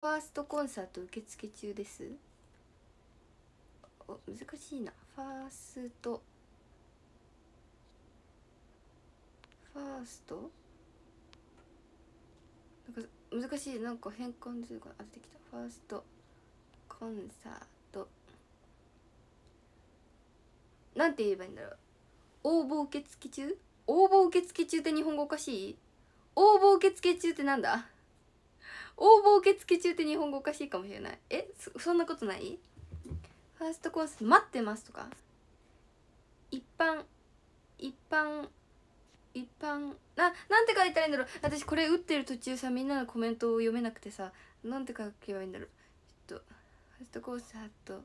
ファーストコンサート受付中ですお難しいなファーストファーストなんか難しいなんか変換するから出てきたファーストコンサートなんて言えばいいんだろう応募受付中応募受付中って日本語おかしい応募受付中ってなんだ応募受付中って日本語おかしいかもしれないえそんなことないファーストコース待ってますとか一般一般一般ななんて書いたらいいんだろう私これ打ってる途中さみんなのコメントを読めなくてさなんて書けばいいんだろうちょっとファーストコースあと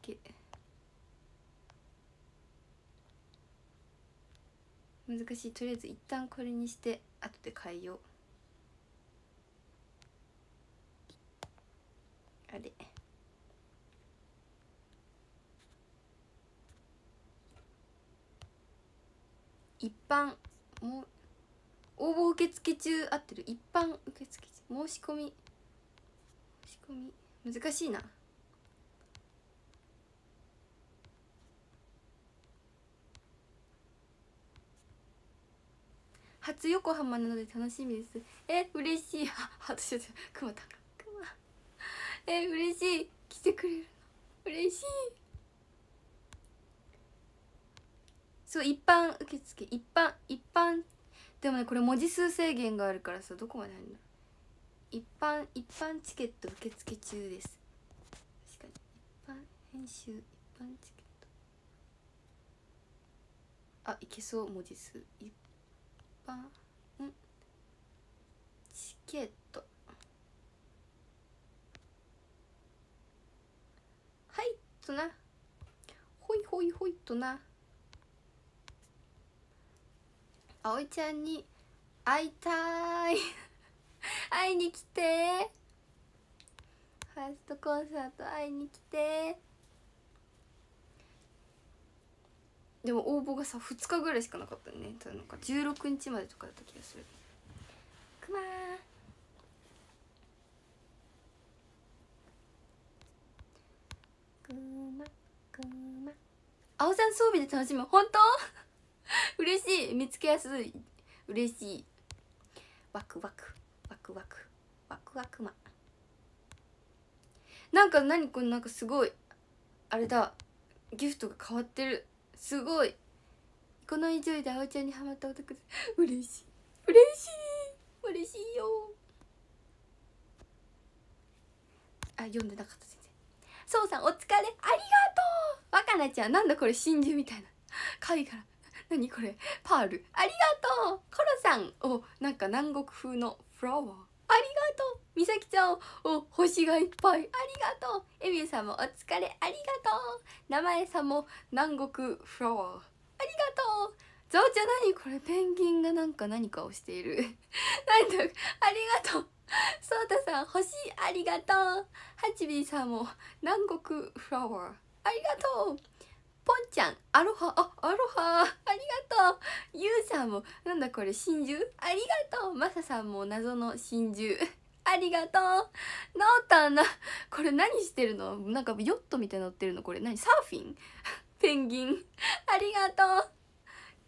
け難しいとりあえず一旦これにして後で変えようあれ一般も応募受付中合ってる一般受付中申し込み申し込み難しいな初横浜なので楽しみですえ嬉しい あっ私ちょっとくまたんえ嬉しい来てくれるの嬉しいそう一般受付一般一般でもねこれ文字数制限があるからさどこまで入るの一般一般チケット受付中です確かに一般編集一般チケットあいけそう文字数一般んチケットとなほいほいほいとな葵ちゃんに会いたい 会いに来てファーストコンサート会いに来てでも応募がさ2日ぐらいしかなかったねなんか16日までとかだった気がするくまー熊熊青山装備で楽しむ本当 嬉しい見つけやすい嬉しいワクワクワクワクワクワクマなんか何このなんかすごいあれだギフトが変わってるすごいこの勢いでおちゃんにハマった男嬉しい嬉しい嬉しいよあ読んでなかったそうさんお疲れありがとう若菜ちゃんなんだこれ真珠みたいな貝愛いから何これパールありがとうコロさんおなんか南国風のフラワーありがとうみさきちゃんお星がいっぱいありがとうエミューさんもお疲れありがとう名前さんも南国フラワーありがとうゾウちゃん何これペンギンがなんか何かをしているなんだありがとう そうたさん星ありがとうはちびさんも南国フラワーありがとうぽんちゃんアロハあアロハありがとうゆうさんもなんだこれ真珠ありがとうまささんも謎の真珠ありがとうノータンなこれ何してるのなんかヨットみたいに乗ってるのこれ何サーフィン ペンギンありがとう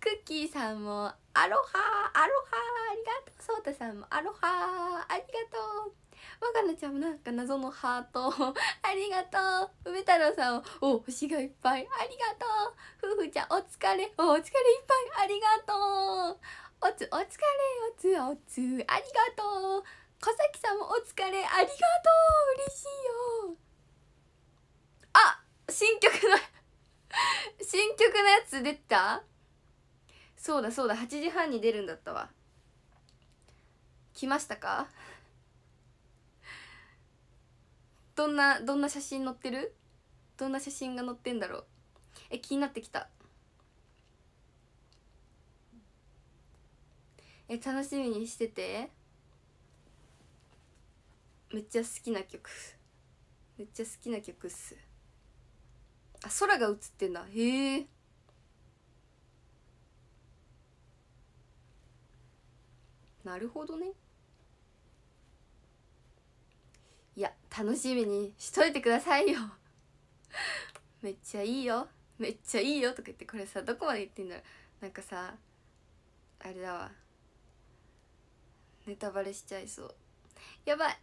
クッキーさんもアロハアロハありがとうソータさんもアロハありがとうわかなちゃんもなんか謎のハート ありがとう梅太郎さんお星がいっぱいありがとう夫婦ちゃんお疲れお疲れいっぱいありがとうおつお疲れおつおつありがとう小崎さんもお疲れありがとう嬉しいよあ新曲の新曲のやつ出たそうだそうだ8時半に出るんだったわ来ましたか どんなどんな写真載ってるどんな写真が載ってんだろうえ気になってきたえ楽しみにしててめっちゃ好きな曲めっちゃ好きな曲っすあ空が映ってんだへえなるほどねいや楽しみにしといてくださいよ めっちゃいいよめっちゃいいよとか言ってこれさどこまで言ってんだろうなんかさあれだわネタバレしちゃいそうやばい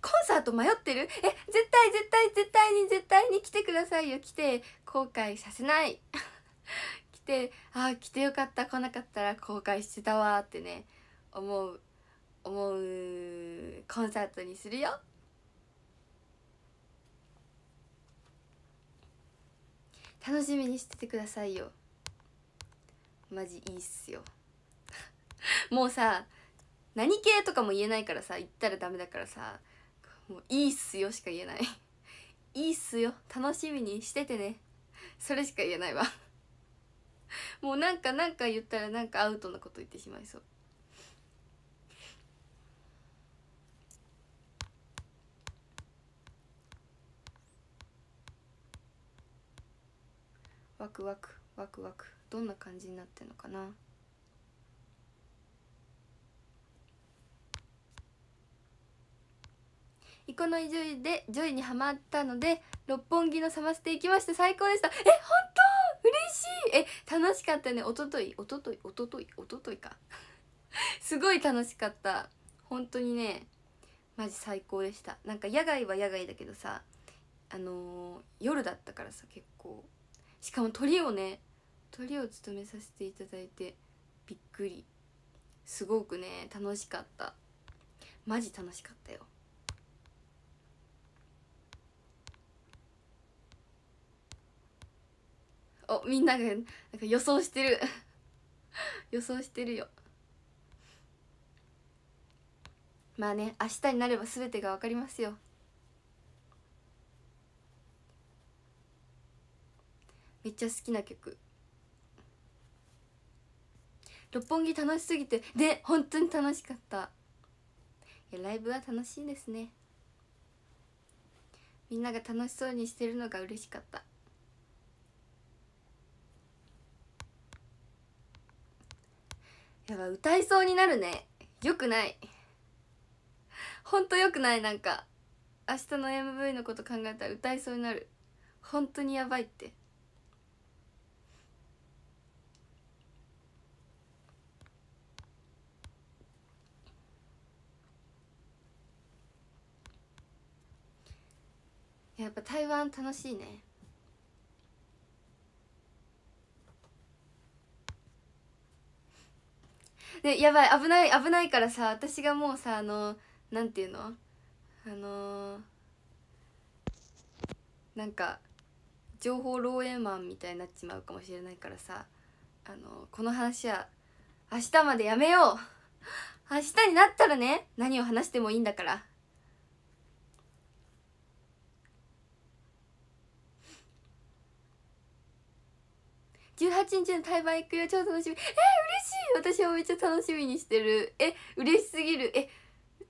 コンサート迷ってるえ絶対絶対絶対に絶対に来てくださいよ来て後悔させないてああ来てよかった来なかったら後悔してたわってね思う思うコンサートにするよ楽しみにしててくださいよマジいいっすよ もうさ何系とかも言えないからさ言ったらダメだからさもういいっすよしか言えない いいっすよ楽しみにしててねそれしか言えないわ もうなんかなんか言ったらなんかアウトなこと言ってしまいそうワクワクワクワクどんな感じになってるのかなイコノイジョイでジョイにハマったので六本木のサマステ行きまして最高でしたえ本当嬉しいえ楽しかったねおとといおとといおとといおとといか すごい楽しかった本当にねマジ最高でしたなんか野外は野外だけどさあのー、夜だったからさ結構しかも鳥をね鳥を務めさせていただいてびっくりすごくね楽しかったマジ楽しかったよおみんながなんか予想してる 予想してるよまあね明日になれば全てが分かりますよめっちゃ好きな曲六本木楽しすぎてで本当に楽しかったいやライブは楽しいですねみんなが楽しそうにしてるのが嬉しかったやばい歌いそうになるねよくないほんとよくないなんか明日の MV のこと考えたら歌いそうになる本当にやばいってやっぱ台湾楽しいねでやばい危ない危ないからさ私がもうさあのなんていうのあのー、なんか情報漏洩マンみたいになっちまうかもしれないからさあのー、この話は明日までやめよう明日になったらね何を話してもいいんだから18日の対バン行くよ超楽しみえー、嬉しい私はめっちゃ楽しみにしてるえ嬉しすぎるえ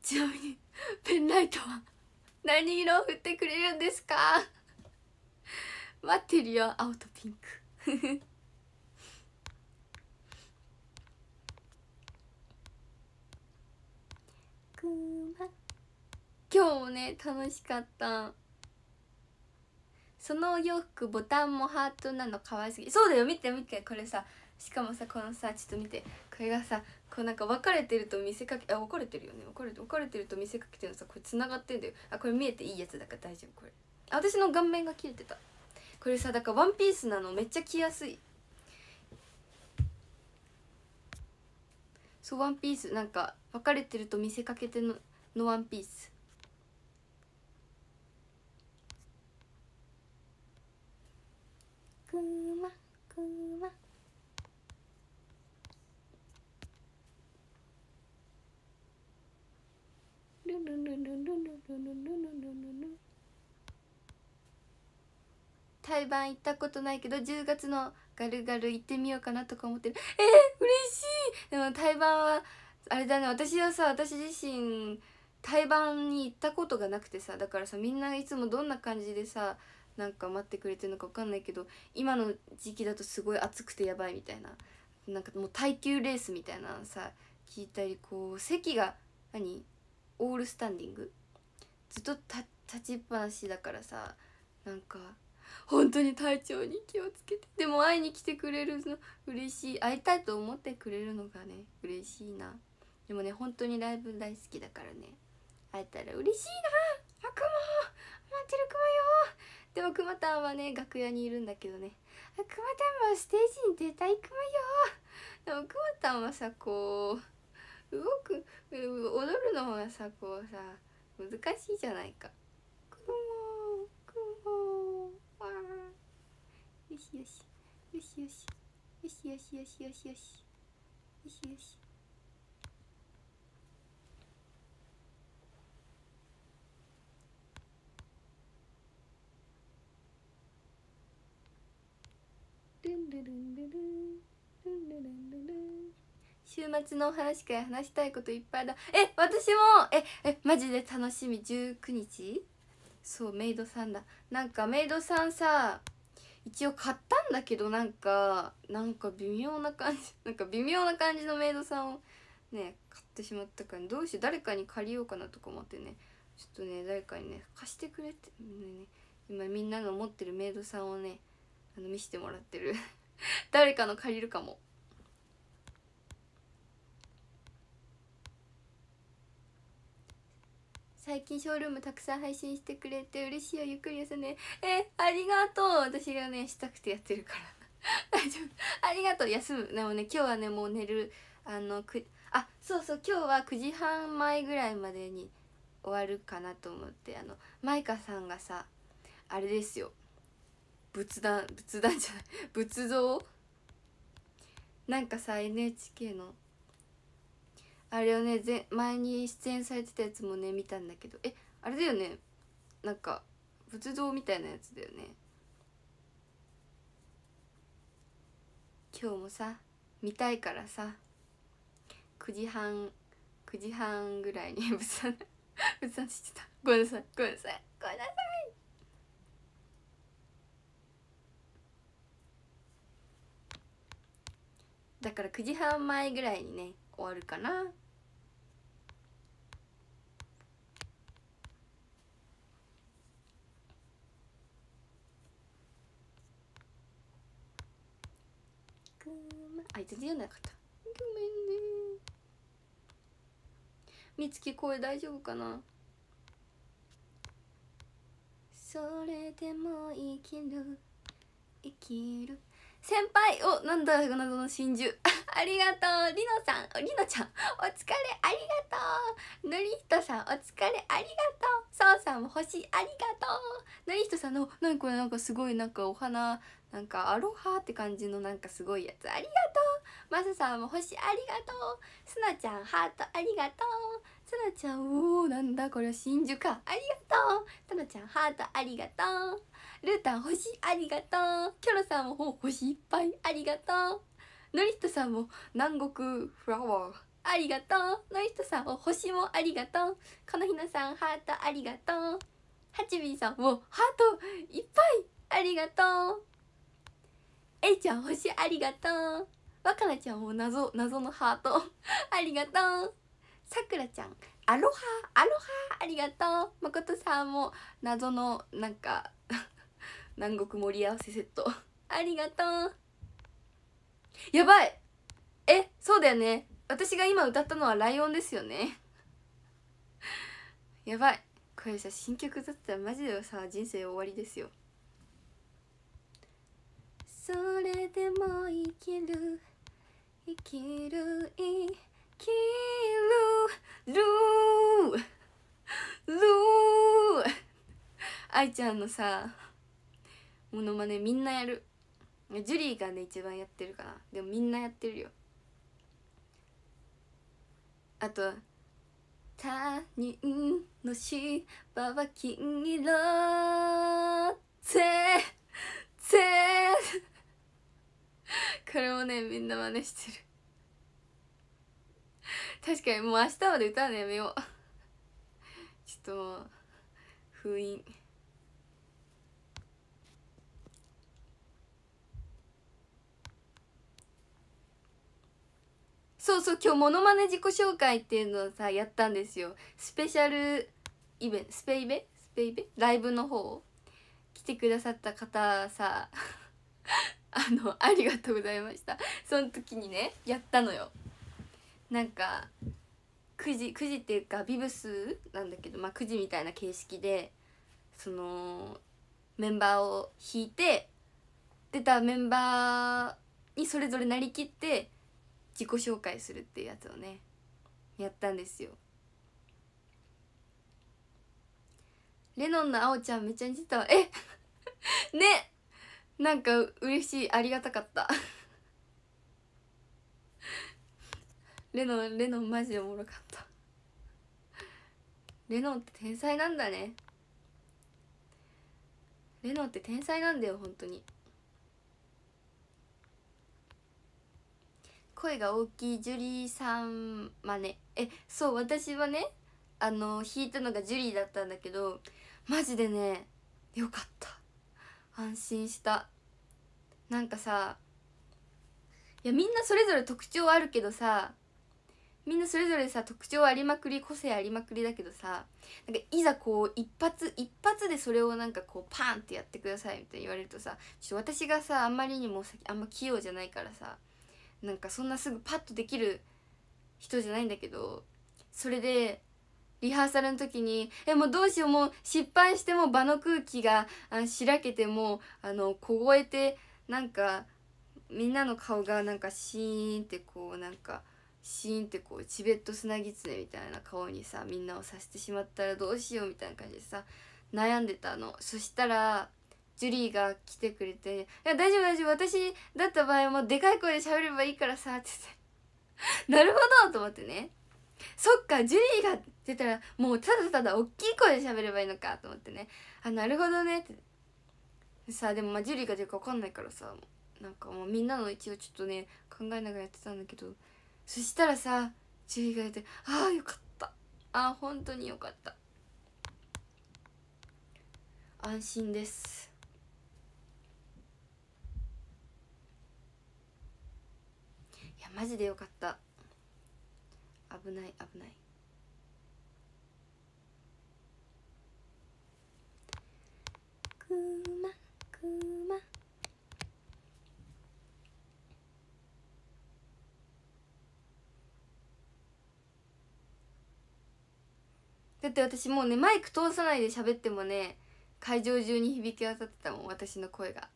ちなみにペンライトは 何色を振ってくれるんですか待ってるよ青とピンク 今日もね楽しかったそのお洋服ボタンもハートなの可愛すぎそうだよ見て見てこれさしかもさこのさちょっと見てこれがさこうなんか分かれてると見せかけあ分かれてるよね分かれて分かれてると見せかけてるのさこれつながってんだよあこれ見えていいやつだから大丈夫これあ私の顔面が切れてたこれさだからワンピースなのめっちゃ着やすいそうワンピースなんか分かれてると見せかけてののワンピースくまくまルルルルルルルルルルル台湾行ったことないけど10月のガルガル行ってみようかなとか思ってるえー、嬉しいでも台湾はあれだね私はさ私自身台湾に行ったことがなくてさだからさみんないつもどんな感じでさなんか待ってくれてるのか分かんないけど今の時期だとすごい暑くてやばいみたいななんかもう耐久レースみたいなさ聞いたりこう席が何オールスタンディングずっと立ちっぱなしだからさなんか本当に体調に気をつけてでも会いに来てくれるの嬉しい会いたいと思ってくれるのがね嬉しいなでもね本当にライブ大好きだからね会えたら嬉しいな悪魔待ってるくまよでもくまたんはね楽屋にいるんだけどねくまたんもステージに出たいくまよでもくまたんはさこう動く踊るのがさこうさ難しいじゃないかくもくもわよしよしよしよしよしよしよしよしよしよしよし週末のお話会話したいこといっぱいだえ私もええマジで楽しみ19日そうメイドさんだなんかメイドさんさ一応買ったんだけどなんかなんか微妙な感じ なんか微妙な感じのメイドさんをね買ってしまったから、ね、どうしよう誰かに借りようかなとか思ってねちょっとね誰かにね貸してくれって、ね、今みんなが持ってるメイドさんをねあの見せてもらってる 誰かの借りるかも最近ショールームたくさん配信してくれて嬉しいよゆっくり休んでえありがとう私がねしたくてやってるから 大丈夫ありがとう休むでもね今日はねもう寝るあのくあそうそう今日は9時半前ぐらいまでに終わるかなと思ってあのマイカさんがさあれですよ仏壇仏壇じゃない仏像なんかさ NHK のあれをね前前に出演されてたやつもね見たんだけどえあれだよねなんか仏像みたいなやつだよね今日もさ見たいからさ9時半9時半ぐらいに 仏壇仏壇してたごめんなさいごめんなさいごめんなさいだから9時半前ぐらいにね終わるかなあ全然読んなかったごめんねみつき声大丈夫かなそれでも生きる生きる先輩おなんだ謎の真珠 ありがとうりのさんりのちゃんお疲れありがとうのりひとさんお疲れありがとうそうさんも星ありがとうのりひとさんのなんこれなんかすごいなんかお花なんかアロハって感じのなんかすごいやつありがとうマサさんも星ありがとうすなちゃんハートありがとうすなちゃんおーなんだこれは真珠かありがとうたなちゃんハートありがとうルータン星ありがとうキョロさんも星いっぱいありがとうノリストさんも南国フラワーありがとうノリストさんお星もありがとうこのひなさんハートありがとうハチビーさんもハートいっぱいありがとうえいちゃん星ありがとうわからちゃんも謎謎のハート ありがとうさくらちゃんアロハアロハありがとうまことさんも謎のなんか 南国盛り合わせセット ありがとうやばいえそうだよね私が今歌ったのは「ライオン」ですよねやばいこれさ新曲だったらマジでさ人生終わりですよそれでも生きる生きる生きるルールー愛ちゃんのさものまねみんなやるジュリーがね一番やってるかなでもみんなやってるよあと「他人の芝は金色」ぜぜ これもねみんな真似してる確かにもう明日まで歌うのやめようちょっともう封印そうそう今日ものまね自己紹介っていうのをさやったんですよスペシャルイベンスペイベスペイベライブの方来てくださった方さ あのありがとうございましたその時にねやったのよなんか9時9時っていうかビブスなんだけどまあ9時みたいな形式でそのメンバーを引いて出たメンバーにそれぞれなりきって自己紹介するっていうやつをねやったんですよレノンのあおちゃんめちゃ似てたえ ねなんか嬉しいありがたかった レノンレノンマジでおもろかったレノンって天才なんだねレノンって天才なんだよ本当に声が大きいジュリーさんまねえそう私はねあの弾いたのがジュリーだったんだけどマジでねよかった安心したなんかさいやみんなそれぞれ特徴あるけどさみんなそれぞれさ特徴ありまくり個性ありまくりだけどさなんかいざこう一発一発でそれをなんかこうパンってやってくださいみたいに言われるとさちょっと私がさあんまりにもあんま器用じゃないからさなんかそんなすぐパッとできる人じゃないんだけどそれでリハーサルの時に「えもうどうしようもう失敗しても場の空気があしらけてもあの凍えて。なんかみんなの顔がなんかシーンってこうなんかシーンってこうチベットスナギツネみたいな顔にさみんなをさせてしまったらどうしようみたいな感じでさ悩んでたのそしたらジュリーが来てくれて「いや大丈夫大丈夫私だった場合もでかい声で喋ればいいからさ」って言って なるほどと思ってねそっかジュリーがって言ったらもうただただ大きい声で喋ればいいのかと思ってねあなるほどねってさでもまあジュリーが出るか分かんないからさなんかもうみんなの一応ちょっとね考えながらやってたんだけどそしたらさジュリーが出てああよかったああ本当によかった安心ですいやマジでよかった危ない危ないくまくまだって私もうねマイク通さないで喋ってもね会場中に響き渡ってたもん私の声が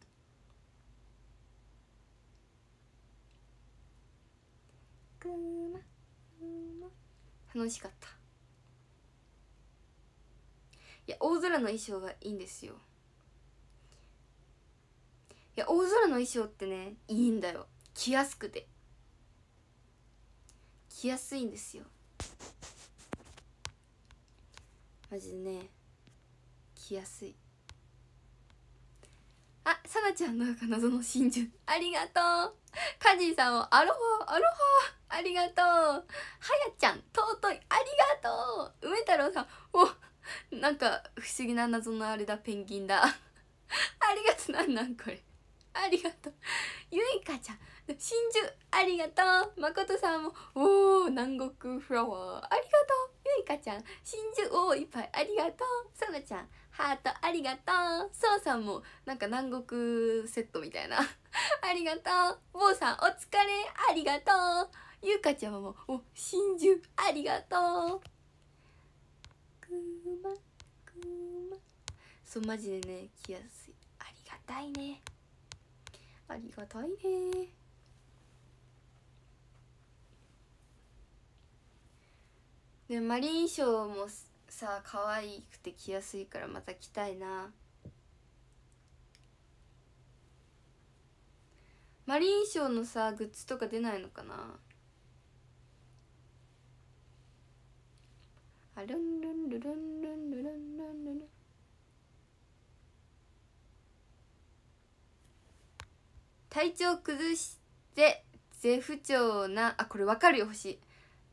楽しかったいや大空の衣装がいいんですよいや大空の衣装ってねいいんだよ着やすくて着やすいんですよマジでね着やすいあさなちゃんの謎の真珠ありがとうカジンさんをアロハアロハありがとうはやちゃん尊いありがとう梅太郎さんおなんか不思議な謎のあれだペンギンだ ありがとうなんなんこれありがとうゆいかちゃん真珠ありがとうまことさんもおお南国フラワーありがとうゆいかちゃん真珠おおいっぱいありがとうそらちゃんハートありがとうそうさんもなんか南国セットみたいなありがとう坊さんお疲れありがとうゆうかちゃんもお真珠ありがとうくまくまそうマジでね来やすいありがたいねありがたいねでマリンショーもさ可愛くて着やすいからまた着たいなマリンショーのさグッズとか出ないのかなあるんるんるるんるんるんるんるん体調崩して絶不調なあこれわかるよ星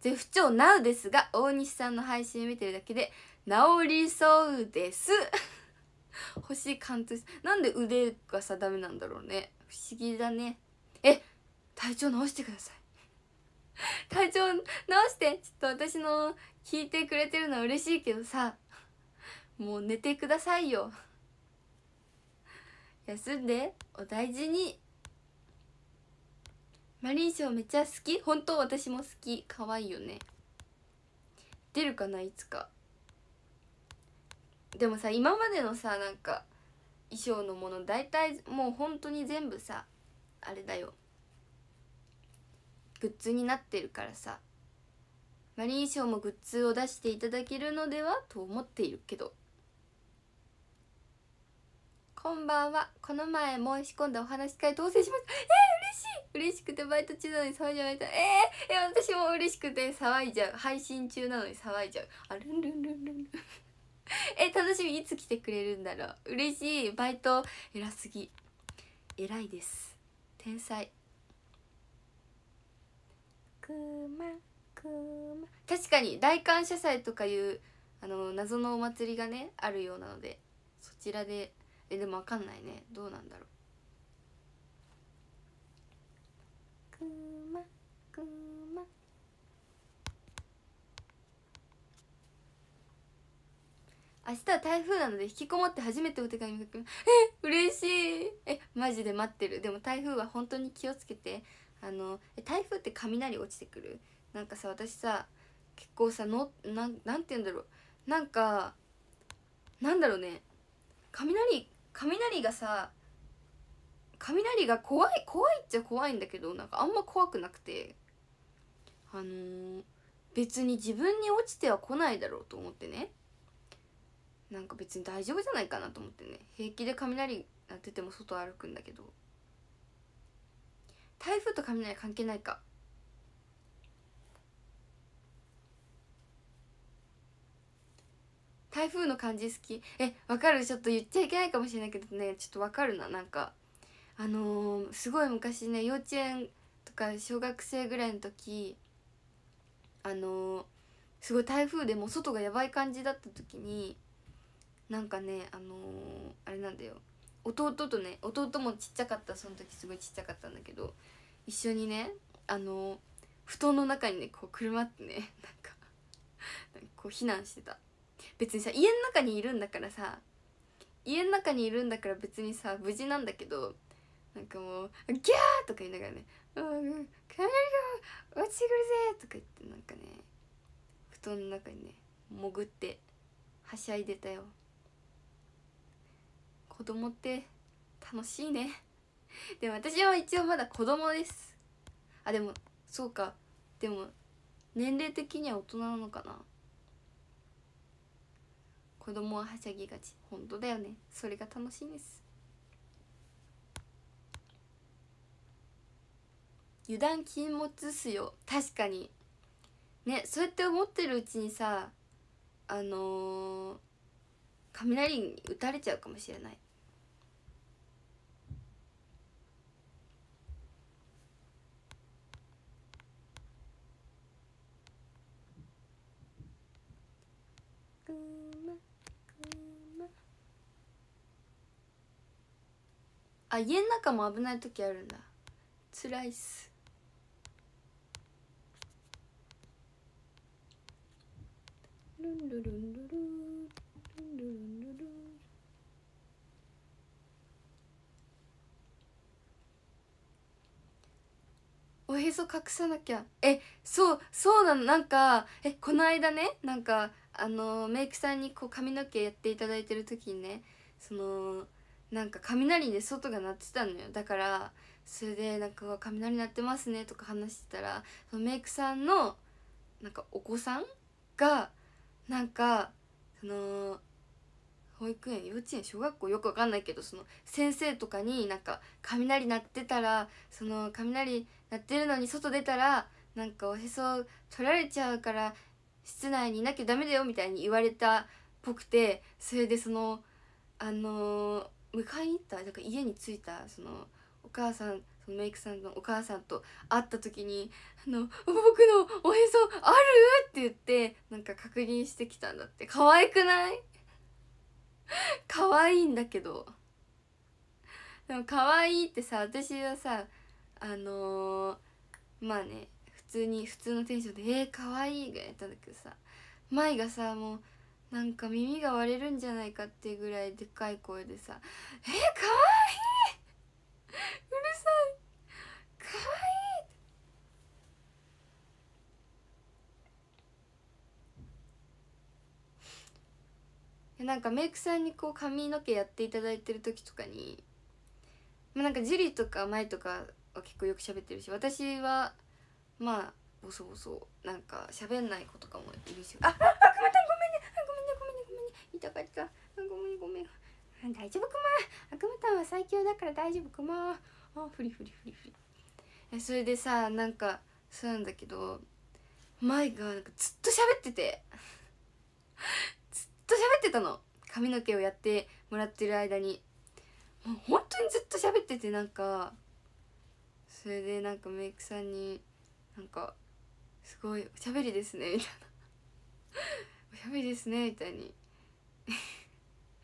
絶不調なうですが大西さんの配信見てるだけで治りそうです 星貫通なんで腕がさダメなんだろうね不思議だねえ体調治してください 体調治してちょっと私の聞いてくれてるのは嬉しいけどさもう寝てくださいよ休んでお大事にマリンショーめっちゃ好き本当私も好き可愛いよね出るかないつかでもさ今までのさなんか衣装のもの大体もう本当に全部さあれだよグッズになってるからさマリン賞もグッズを出していただけるのではと思っているけどこんばんはこの前申し込んだお話会当選しましたえー、嬉しい嬉しくてバイト中なのに騒いじゃうえー、え私も嬉しくて騒いじゃう配信中なのに騒いじゃうあるんるんるんるんえ楽しみいつ来てくれるんだろう嬉しいバイト偉すぎ偉いです天才くまくま確かに大感謝祭とかいうあの謎のお祭りがねあるようなのでそちらでえでも分かんないねどうなんだろうくまくま明日は台風なので引きこもって初めてお手紙書きますえ嬉しいえマジで待ってるでも台風は本当に気をつけてあのえ台風って雷落ちてくるなんかさ私さ結構さのななんて言うんだろうなんかなんだろうね雷雷がさ雷が怖い怖いっちゃ怖いんだけどなんかあんま怖くなくてあのー、別に自分に落ちては来ないだろうと思ってねなんか別に大丈夫じゃないかなと思ってね平気で雷鳴ってても外歩くんだけど台風と雷関係ないか台風の感じ好きえわかるちょっと言っちゃいけないかもしれないけどねちょっとわかるななんかあのー、すごい昔ね幼稚園とか小学生ぐらいの時あのー、すごい台風でもう外がやばい感じだった時になんかねあのー、あれなんだよ弟とね弟もちっちゃかったその時すごいちっちゃかったんだけど一緒にねあの布団の中にねこう車ってね なんかこう避難してた別にさ家の中にいるんだからさ家の中にいるんだから別にさ無事なんだけどなんかもう「ギャー!」とか言いながらね「うんカが落ちてくるぜ!」とか言ってなんかね布団の中にね潜ってはしゃいでたよ子供って楽しいねでも私は一応まだ子供ですあでもそうかでも年齢的には大人なのかな子供ははしゃぎがち本当だよねそれが楽しいんです油断禁物っすよ確かにねそうやって思ってるうちにさあのー、雷に打たれちゃうかもしれないあ家の中も危ない時あるんだ辛いっすルンルルンルルンルンルルンルルおへそ隠さなきゃえそうそうなのなんかえこの間ねなんかあのメイクさんにこう髪の毛やっていただいてる時にねそのなんか雷で外が鳴ってたのよだからそれでなんか「雷鳴ってますね」とか話してたらそのメイクさんのなんかお子さんがなんかその保育園幼稚園小学校よくわかんないけどその先生とかになんか雷鳴ってたらその雷鳴ってるのに外出たらなんかおへそ取られちゃうから室内にいなきゃダメだよみたいに言われたっぽくてそれでそのあの迎えに行ったんか家に着いたそのお母さんそのメイクさんのお母さんと会った時に「あの僕のおへそある?」って言ってなんか確認してきたんだって可愛くない可愛いんだけどでも可愛いってさ私はさあのー、まあね普通に普通のテンションで「えー、可愛いがやったんだけどさ舞がさもうなんか耳が割れるんじゃないかっていうぐらいでっかい声でさ「えー、わいいうるさいかわいいってなんかメイクさんにこう髪の毛やっていただいてる時とかになんかジュリとか舞とかは結構よく喋ってるし私はまあボソボソなんか喋んない子とかもいるしあっめん、ごめんねごめんねごめんねごめんね痛かったごめんごめん大丈夫くま悪魔タンは最強だから大丈夫くまあフリフリフリフリそれでさなんかそうなんだけど前がなんかずっと喋っててずっと喋ってたの髪の毛をやってもらってる間にもう本当にずっと喋っててなんかそれでなんかメイクさんになんか「すごいおしゃべりですね」みたいな「おしゃべりですね」みたいに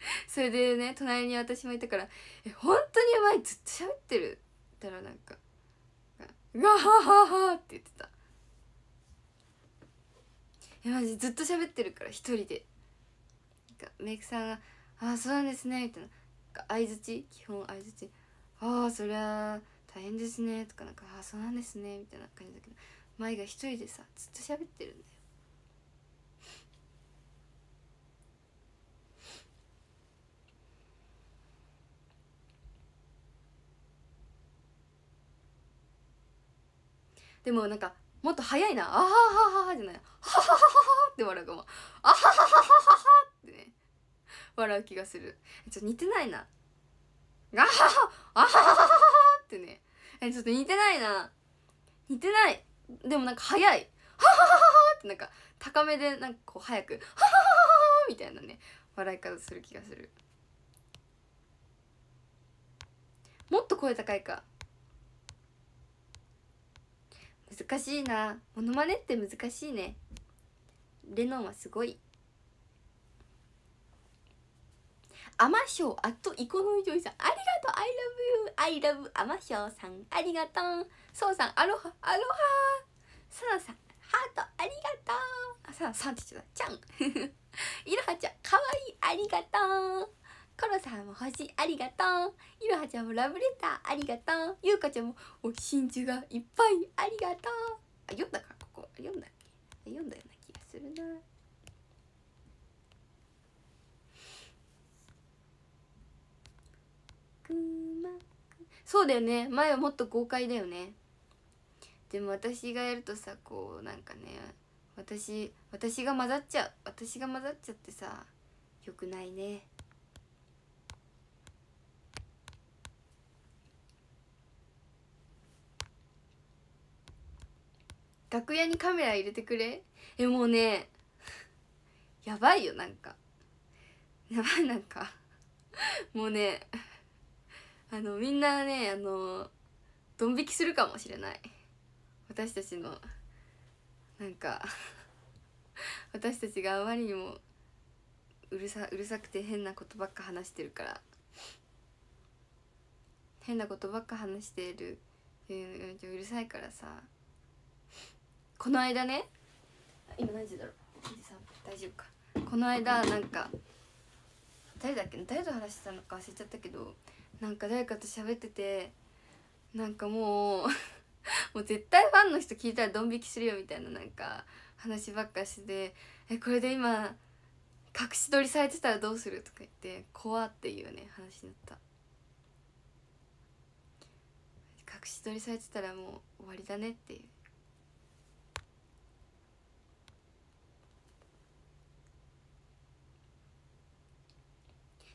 それでね隣に私もいたから「え本当にやばいずっと喋ってる」ったらなんか「ガハははは」って言ってた「えマジずっと喋ってるから一人で」なんかメイクさんが「ああそうなんですね」みたいな相づち基本相づち「ああそりゃ大変ですね」とかなんか「ああそうなんですね」みたいな感じだけど舞が一人でさずっと喋ってるんだよでもなんかもっと早いな「あはははは」じゃない「ははははは」って笑うかも「あはははははは」ってね笑う気がするちょっと似てないな「あははあははははってねえちょっと似てないな似てないでもなんか早い「ははははは」ってなんか高めでなんかこう早く「ははははは」みたいなね笑い方する気がするもっと声高いか難しいなモノマネって難しいねレノンはすごいアマショーあとイコノイジョイさんありがとうアイラブユーアイラブアマショーさんありがとうそうさんアロハアロハサナさんハートありがとうあサナさんって言っちゃったちゃんイロハちゃんかわいいありがとうコロさんも星ありがとういろはちゃんもラブレターありがとうゆうかちゃんもお真珠がいっぱいありがとうあ読んだかここ読んだっけ読んだような気がするなくまそうだよね前はもっと豪快だよねでも私がやるとさこうなんかね私私が混ざっちゃう私が混ざっちゃってさよくないね楽屋にカメラ入れてくれえもうねやばいよなんかやばいなんかもうねあのみんなねあのドン引きするかもしれない私たちのなんか私たちがあまりにもうるさうるさくて変なことばっか話してるから変なことばっか話してるうるさいからさこの間ね今何時だろう大丈夫かこの間なんか誰だっけ誰と話してたのか忘れちゃったけどなんか誰かと喋っててなんかもう もう絶対ファンの人聞いたらドン引きするよみたいななんか話ばっかしてえこれで今隠し撮りされてたらどうするとか言って怖っていうね話になった隠し撮りされてたらもう終わりだねっていう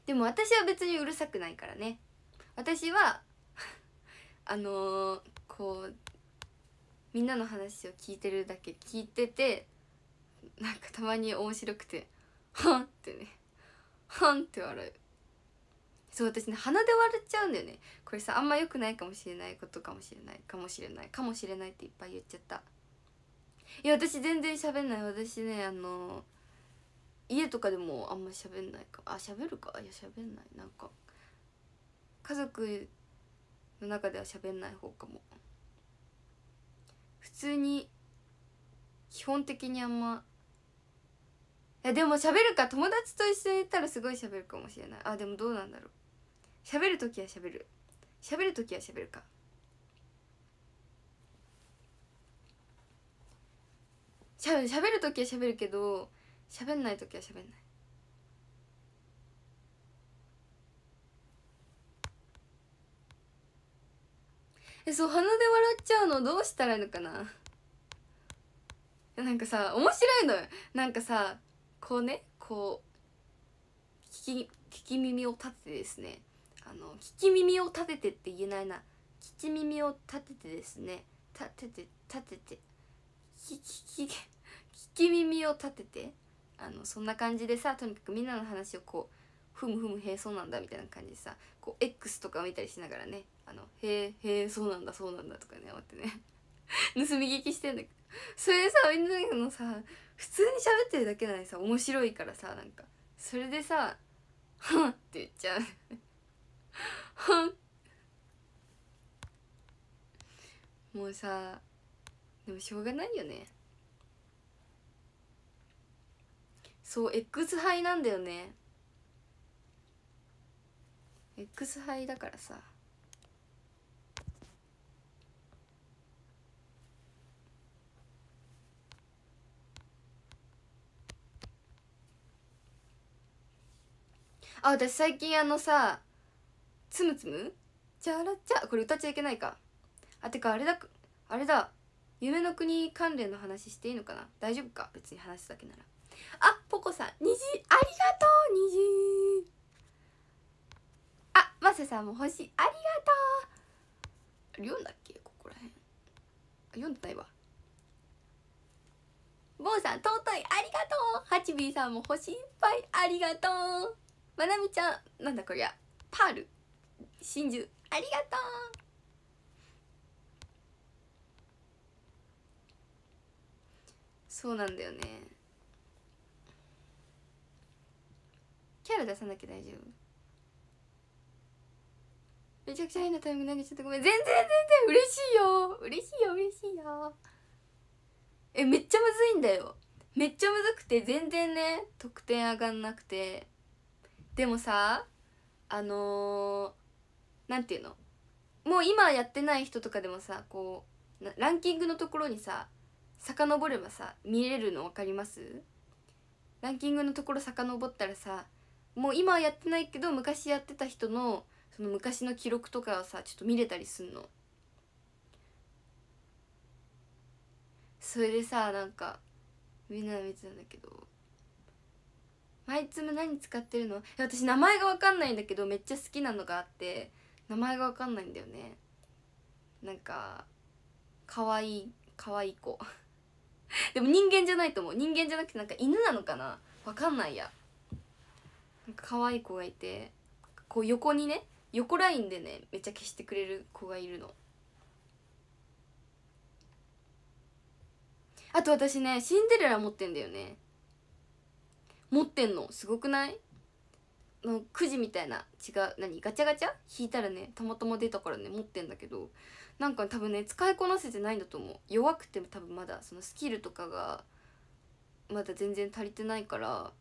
でも私は別にうるさくないからね私は あのー、こうみんなの話を聞いてるだけ聞いててなんかたまに面白くて「はん」ってね「はん」って笑うそう私ね鼻で笑っちゃうんだよねこれさあんま良くないかもしれないことかもしれないかもしれないかもしれないっていっぱい言っちゃったいや私全然喋んない私ねあのー家とかでもあんまり喋んないかあ喋るかいや喋んないなんか家族の中では喋んない方かも普通に基本的にあんまいやでも喋るか友達と一緒にいたらすごい喋るかもしれないあでもどうなんだろう喋る時は喋る喋る時は喋るかしゃべる時は喋るけど喋んない時は喋んないえそう鼻で笑っちゃうのどうしたらいいのかななんかさ面白いのよなんかさこうねこう聞き聞き耳を立ててですねあの聞き耳を立ててって言えないな聞き耳を立ててですね立てて立てて聞き聞き聞き耳を立ててあのそんな感じでさとにかくみんなの話をこうふむふむへえそうなんだみたいな感じでさこう X とか見たりしながらねあのへえへえそうなんだそうなんだとかね思ってね 盗み聞きしてんだけどそれでさみんなのさ普通に喋ってるだけなのにさ面白いからさなんかそれでさ「はん」って言っちゃう「はん」もうさでもしょうがないよねそう X 杯なんだよね X 杯だからさあ私最近あのさ「つむつむチャラチャ」これ歌っちゃいけないかあてかあれだあれだ夢の国関連の話していいのかな大丈夫か別に話すだけならあポコさん虹ありがとう虹あマサさんも星ありがとう読んだっけここらん読んでないわボさん尊いありがとうハチビーさんも星いっぱいありがとうまなみちゃんなんだこりゃパール真珠ありがとうそうなんだよねキャラ出さなきゃ大丈夫めちゃくちゃ変なタイム投げちゃってごめん全然全然嬉しいよ嬉しいよ嬉しいよえめっちゃむずいんだよめっちゃむずくて全然ね得点上がんなくてでもさあのー、なんていうのもう今やってない人とかでもさこうランキングのところにさ遡ればさ見れるの分かりますランキングのところ遡ったらさもう今はやってないけど昔やってた人のその昔の記録とかはさちょっと見れたりすんのそれでさなんかみんな見てたんだけど「マイツム何使ってるの?」私名前が分かんないんだけどめっちゃ好きなのがあって名前が分かんないんだよねなんかかわいいかわいい子 でも人間じゃないと思う人間じゃなくてなんか犬なのかな分かんないやか可愛い子がいてこう横にね横ラインでねめっちゃ消してくれる子がいるのあと私ねシンデレラ持ってんだよね持ってんのすごくないのくじみたいな違う何ガチャガチャ引いたらねたまたま出たからね持ってんだけどなんか多分ね使いこなせてないんだと思う弱くても多分まだそのスキルとかがまだ全然足りてないから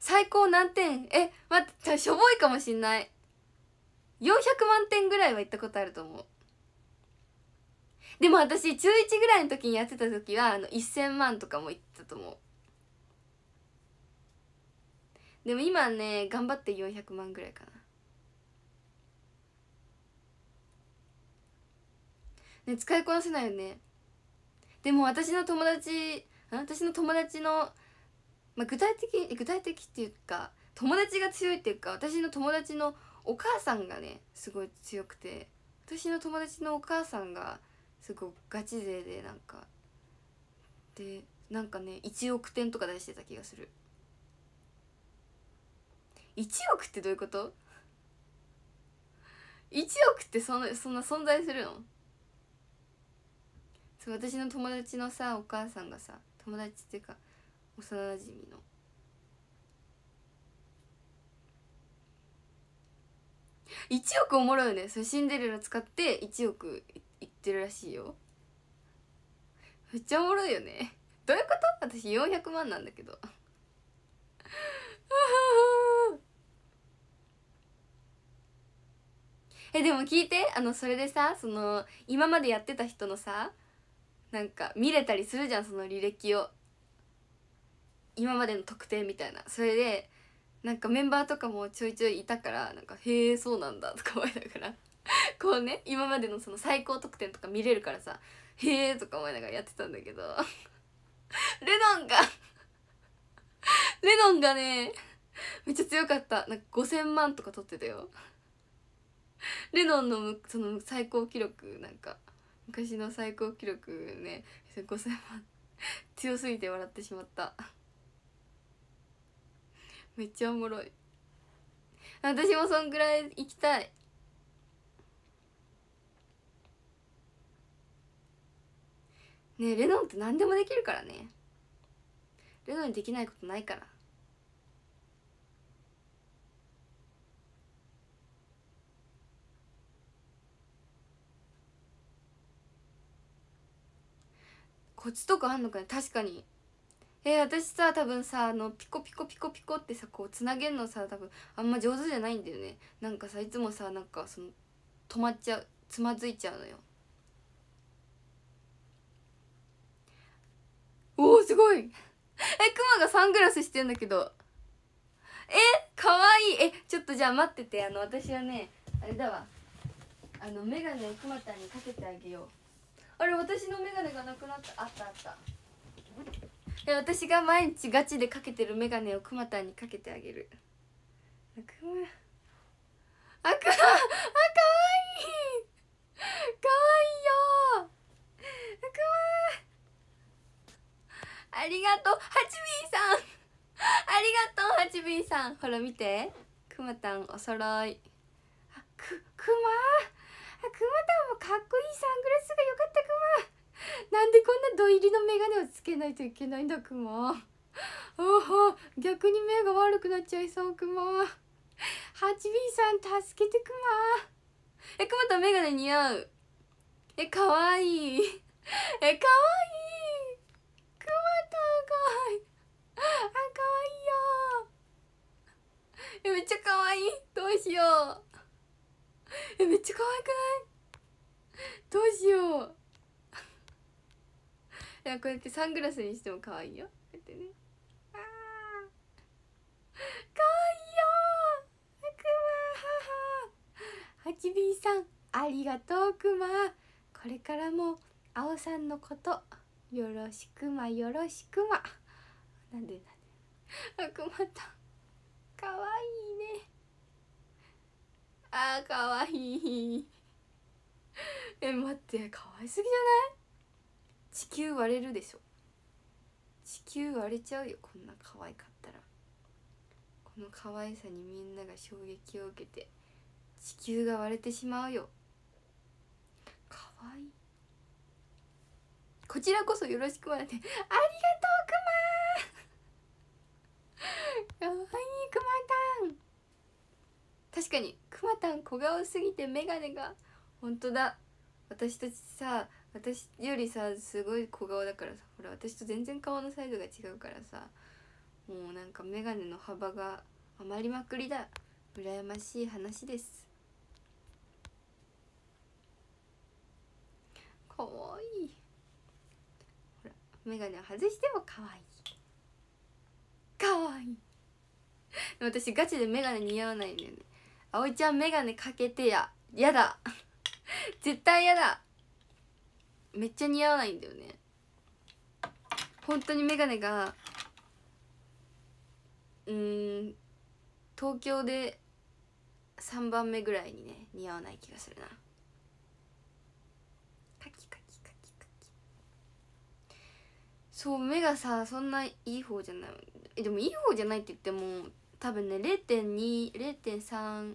最高何点え待ってしょぼいかもしんない400万点ぐらいは行ったことあると思うでも私中1ぐらいの時にやってた時はあの1000万とかも行ったと思うでも今ね頑張って400万ぐらいかなね使いこなせないよねでも私の友達私の友達のまあ、具体的具体的っていうか友達が強いっていうか私の友達のお母さんがねすごい強くて私の友達のお母さんがすごいガチ勢でなんかでなんかね1億点とか出してた気がする1億ってどういうこと ?1 億ってそんそんな存在するのそう私の友達のさお母さんがさ友達っていうか幼馴染の1億おもろいよねそれシンデレラ使って1億いってるらしいよめっちゃおもろいよねどういうこと私400万なんだけど えでも聞いてあのそれでさその今までやってた人のさなんか見れたりするじゃんその履歴を今までの特典みたいなそれでなんかメンバーとかもちょいちょいいたからなんか「へえそうなんだ」とか思いながら こうね今までのその最高得点とか見れるからさ「へえ」とか思いながらやってたんだけど レノンが レノンがねめっちゃ強かったなんか5,000万とか取ってたよレノンのその最高記録なんか昔の最高記録ね5,000万強すぎて笑ってしまった。めっちゃおもろい私もそんぐらい行きたいねレノンって何でもできるからねレノンにできないことないからっちとかあんのかね確かにえー、私さ多分さあのピコピコピコピコってさこうつなげんのさ多分あんま上手じゃないんだよねなんかさいつもさなんかその止まっちゃうつまずいちゃうのよおすごいえクマがサングラスしてんだけどえかわいいえちょっとじゃあ待っててあの私はねあれだわあのガネをくまゃんにかけてあげようあれ私のメガネがなくなったあったあった私が毎日ガチでかけてる眼鏡をくまたんにかけてあげるあくまあくまあかわいいかわいいよあくまありがとうはちびんさんありがとうはちびんさんほら見てくまたんおそろいあくくまあくまたんもかっこいいサングラスがよかったくま なんでこんなド入りの眼鏡をつけないといけないんだクマ おお逆に目が悪くなっちゃいそうクマハチビーさん助けてクマえクマと眼鏡似合うえ可愛いい え可愛いいクマとかいあかわいいよえめっちゃ可愛いどうしようえめっちゃ可愛くないどうしようこうやってサングラスにしても可愛いよこうやってねああわいいよくまはははちびんさんありがとうくまこれからもあおさんのことよろしくまよろしくまなんでなんであくまたかわいいねあーかわいいえ待ってかわいすぎじゃない地球割れるでしょ地球割れちゃうよこんな可愛かったらこの可愛さにみんなが衝撃を受けて地球が割れてしまうよ可愛いこちらこそよろしくますありがとうくまーかわいいくまたん確かにくまたん小顔すぎて眼鏡がほんとだ私たちさ私よりさすごい小顔だからさほら私と全然顔のサイズが違うからさもうなんか眼鏡の幅が余りまくりだ羨ましい話ですかわいいほら眼鏡を外してもかわいいかわいい私ガチで眼鏡似合わないんだよね葵ちゃん眼鏡かけてややだ絶対やだめっちゃ似合わないんだよね本当に眼鏡がうん東京で3番目ぐらいにね似合わない気がするなカキカキカキカキそう目がさそんないい方じゃないえでもいい方じゃないって言っても多分ね0.20.3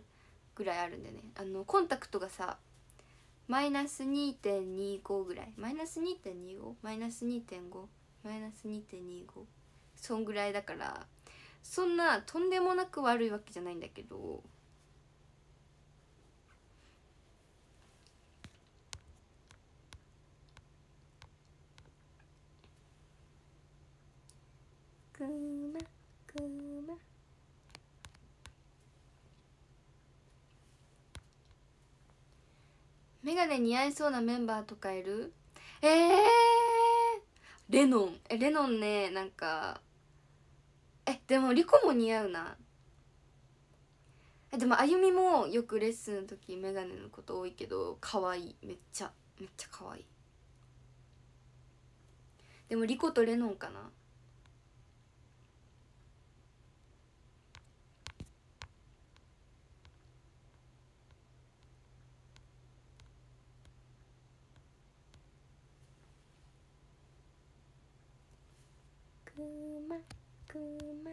ぐらいあるんだよねあのコンタクトがさマイナス2.25ぐらいマイナス 2.25? マイナス2.5マイナス2.25そんぐらいだからそんなとんでもなく悪いわけじゃないんだけどくまくまメガネ似合いそうなメンバーとかいるえー、レノンえレノンねなんかえでもリコも似合うなえでもあゆみもよくレッスンの時メガネのこと多いけど可愛いめっちゃめっちゃ可愛いでもリコとレノンかなくまくま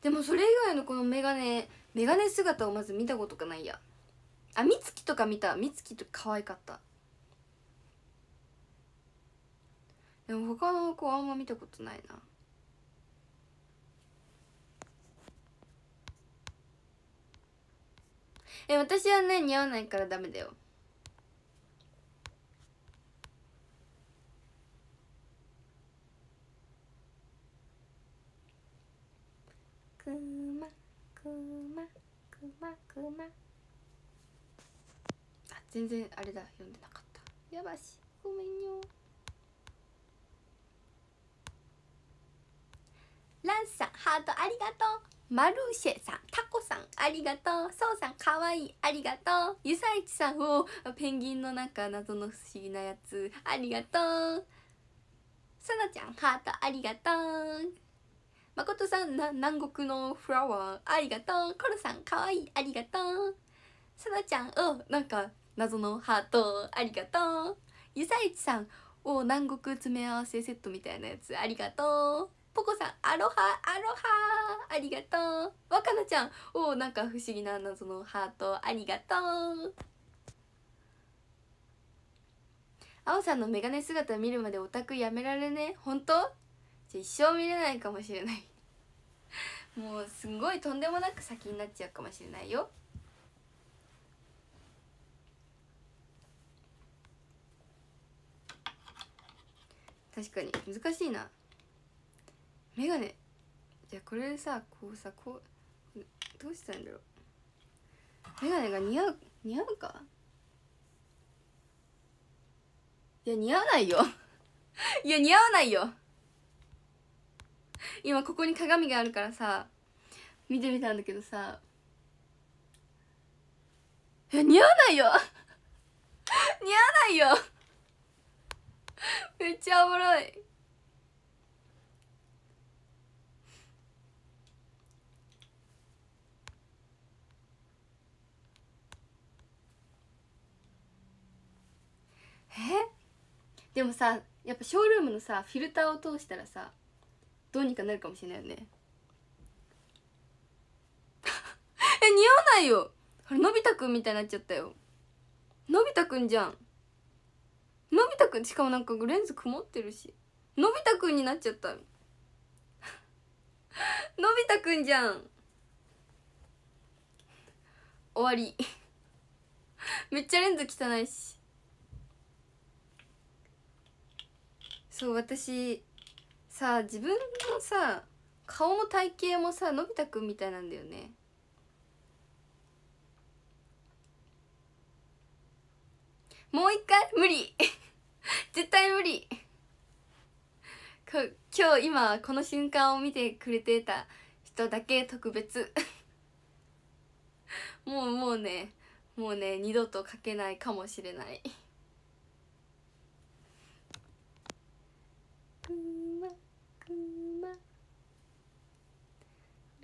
でもそれ以外のこのメガネメガネ姿をまず見たことがないやあみつきとか見たみつきとか可愛かったでも他の子あんま見たことないなえ私はね似合わないからダメだよくまくまくまくまあ全然あれだ読んでなかったやばしごめんよランさんハートありがとうマルシェさんタコさんありがとうそうさんかわいいありがとうゆさイちさんをペンギンの中謎の不思議なやつありがとうさなちゃんハートありがとう誠さんな南国のフラワーありがとうコロさんかわいいありがとうさなちゃんおなんか謎のハートありがとうゆさいちさんお南国詰め合わせセットみたいなやつありがとうポコさんアロハアロハありがとう若菜ちゃんおなんか不思議な謎のハートありがとうあおさんのメガネ姿見るまでオタクやめられね本当一生見れないかもしれない もうすごいとんでもなく先になっちゃうかもしれないよ確かに難しいな眼鏡じゃあこれでさこうさこうどうしたんだろう眼鏡が似合う似合うかいや似合わないよ いや似合わないよ 今ここに鏡があるからさ見てみたんだけどさいや似合わないよ 似合わないよ めっちゃおもろいえでもさやっぱショールームのさフィルターを通したらさどうにかなるかもしれないよね え似合わないよあれのび太くんみたいになっちゃったよのび太くんじゃんのび太くんしかもなんかレンズ曇ってるしのび太くんになっちゃった のび太くんじゃん終わり めっちゃレンズ汚いしそう私さ自分のさ顔も体型もさのび太くんみたいなんだよねもう一回無理 絶対無理今日今この瞬間を見てくれてた人だけ特別 もうもうねもうね二度と書けないかもしれない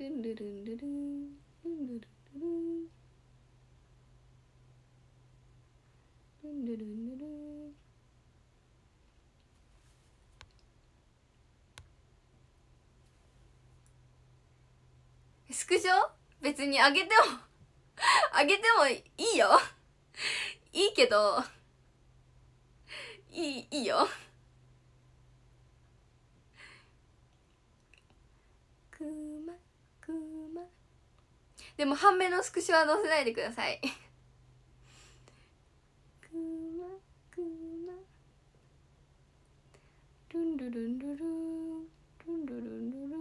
ルンルルンルルンルンルルルンルンルルンルルンスクショ別にあげてもあげてもいいよいいけどいいいいよくーでも半目のスクショは載せないでくださいくまくまルンルルンルルルンルルンルル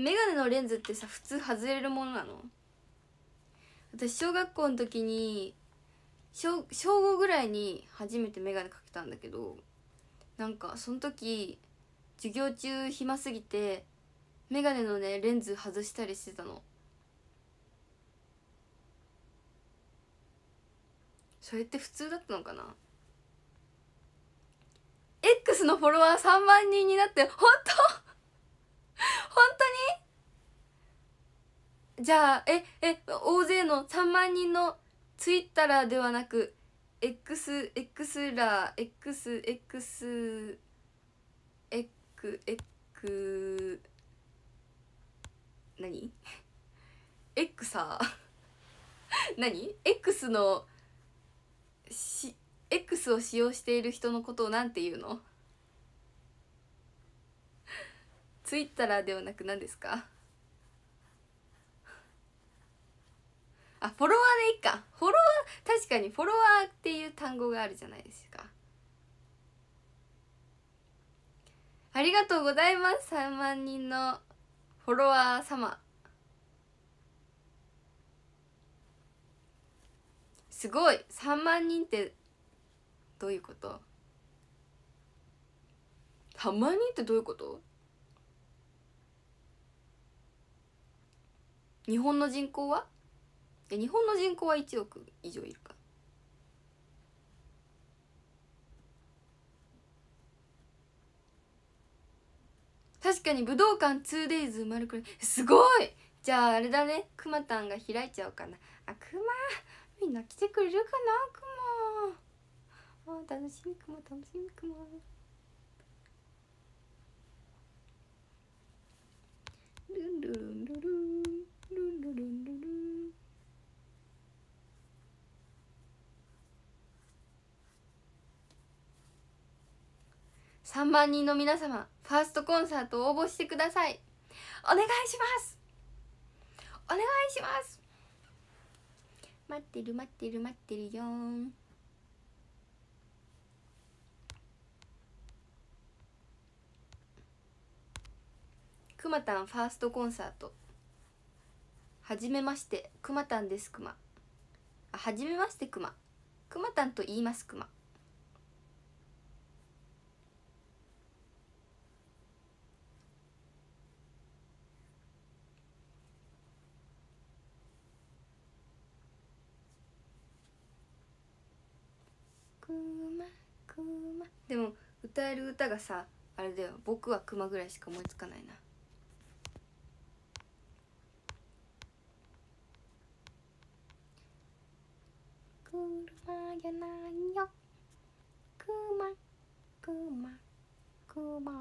眼鏡のレンズってさ普通外れるものなの私小学校の時に小小5ぐらいに初めて眼鏡かけたんだけどなんかその時授業中暇すぎて眼鏡のねレンズ外したりしてたのそれって普通だったのかな X のフォロワー3万人になって本当本当にじゃあええ大勢の3万人のツイッターではなく x x ら x x x クエク何 ?X さ 何スのしスを使用している人のことをんて言うのツイッターではなく何ですかあフォロワーでいいかフォロワー確かにフォロワーっていう単語があるじゃないですかありがとうございます3万人のフォロワー様すごい3万人ってどういうこと3万人ってどういうこと日本の人口は日本の人口は1億以上いるか確かに武道館 2days るくすごいじゃああれだねくまたんが開いちゃおうかなあくまみんな来てくれるかなくまあ楽しみくま楽しみくまルンルルンルルンルンルルンルルン3万人の皆様ファーストコンサートを応募してくださいお願いしますお願いします待ってる待ってる待ってるよくまたんファーストコンサートはじめましてくまたんですくまはじめましてくまくまたんと言いますくまくまくまでも歌える歌がさあれだよ僕は熊ぐらいしか思いつかないな車じないよ熊熊熊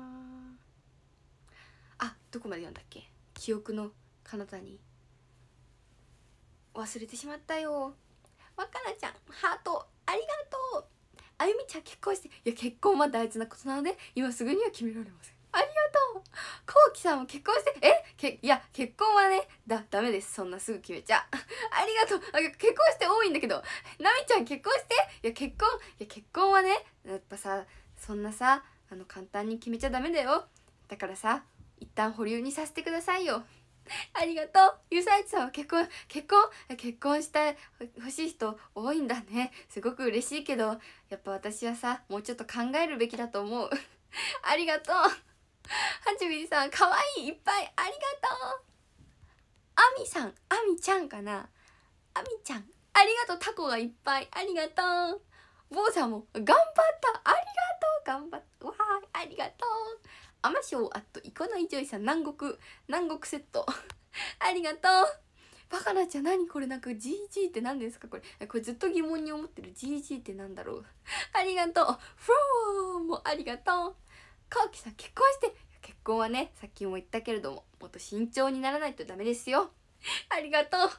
あどこまで読んだっけ記憶の彼方に忘れてしまったよわかなちゃんハートありがとうあゆみちゃん結婚していや結婚は大事なことなので今すぐには決められませんありがとうこうきさんも結婚してえけいや結婚はねだダメですそんなすぐ決めちゃ ありがとうあ結婚して多いんだけどなみちゃん結婚していや結婚いや結婚はねやっぱさそんなさあの簡単に決めちゃダメだよだからさ一旦保留にさせてくださいよありがとうゆさいちさんは結婚結婚結婚した欲しい人多いんだねすごく嬉しいけどやっぱ私はさもうちょっと考えるべきだと思う ありがとうはちみりさんかわいいいっぱいありがとうあみさんあみちゃんかなあみちゃんありがとうタコがいっぱいありがとう坊さんも頑張ったありがとう頑張ったわあありがとう天翔あっと、いこないジョイさん、南国、南国セット。ありがとうバカなちゃん、何これなんか GG って何ですかこれ。これずっと疑問に思ってる GG って何だろうありがとうフローもありがとうかおきさん、結婚して結婚はね、さっきも言ったけれども、もっと慎重にならないとダメですよ。ありがとうか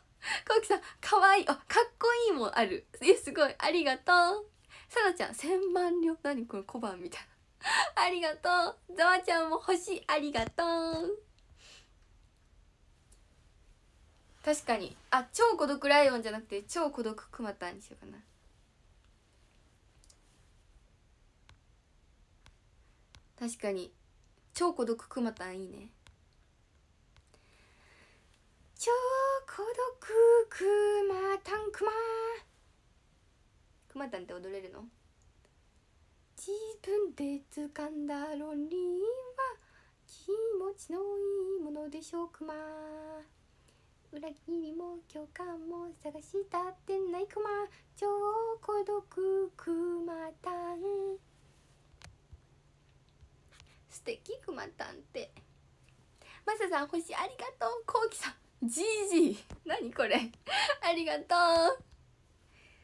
おきさん、かわいい。あ、かっこいいもある。え、すごい。ありがとうさなちゃん、千万両。何これ、小判みたいな。ありがとうざわちゃんも星ありがとう確かにあ超孤独ライオンじゃなくて超孤独くまたんにしようかな確かに超孤独くまたんいいね超孤独くまたんくまくまたんって踊れるの自分で掴んだロリ理は気持ちのいいものでしょうくま裏切りも共感も探したってないくま超孤独くまたん素敵くまたんってマサさん星ありがとうこうきさんジじいじ何これありがとう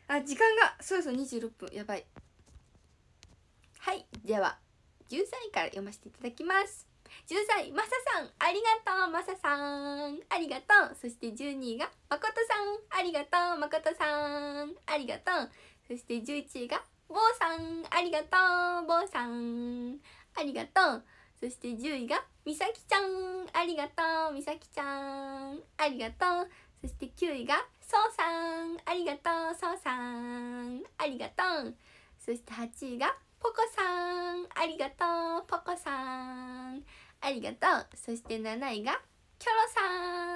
あ時間がそろそろ26分やばいはいでは13位から読ませていただきます13位マサさんありがとうマサさんありがとうそして12位がまことさんありがとうまことさんありがとうそして11位がぼうさんありがとうぼうさんありがとうそして10位がみさきちゃんありがとうみさきちゃんありがとうそして9位がそうさんありがとうそうさんありがとうそして8位がポコさんありがとうポコさんありがとうそして7位がキョロさ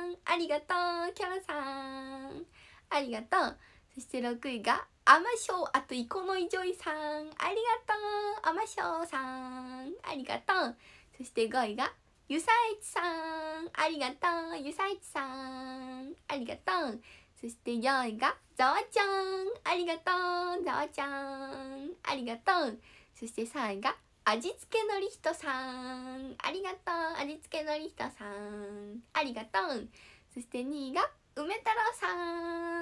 んありがとうキョロさんありがとうそして6位がアマショウあとイコノイジョイさんありがとうアマショウさんありがとうそして5位がゆさイちさんありがとうゆさイちさんありがとうそして4位がざわちゃんありがとうざわちゃんありがとうそして3位が味付けのりひとさんありがとう味付けのりひとさんありがとうそして2位が梅太郎さ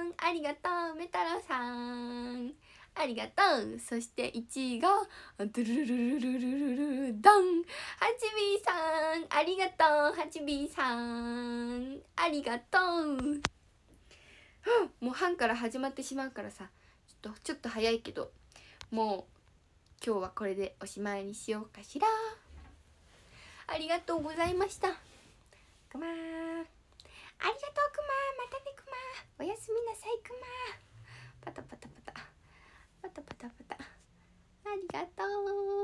んありがとう梅太郎さんありがとうそして1位がドゥルルルルルルルドンはちびーさんありがとうはちびーさんありがとうもう半から始まってしまうからさちょっとちょっと早いけどもう今日はこれでおしまいにしようかしらありがとうございましたくまありがとうくままたねくまおやすみなさいくまパタパタパタパタパタパタありがと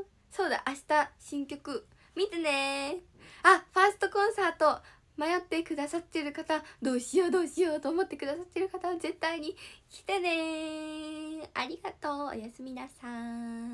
うそうだ明日新曲見てねあファーストコンサート迷ってくださってる方どうしようどうしようと思ってくださってる方は絶対に来てねありがとうおやすみなさい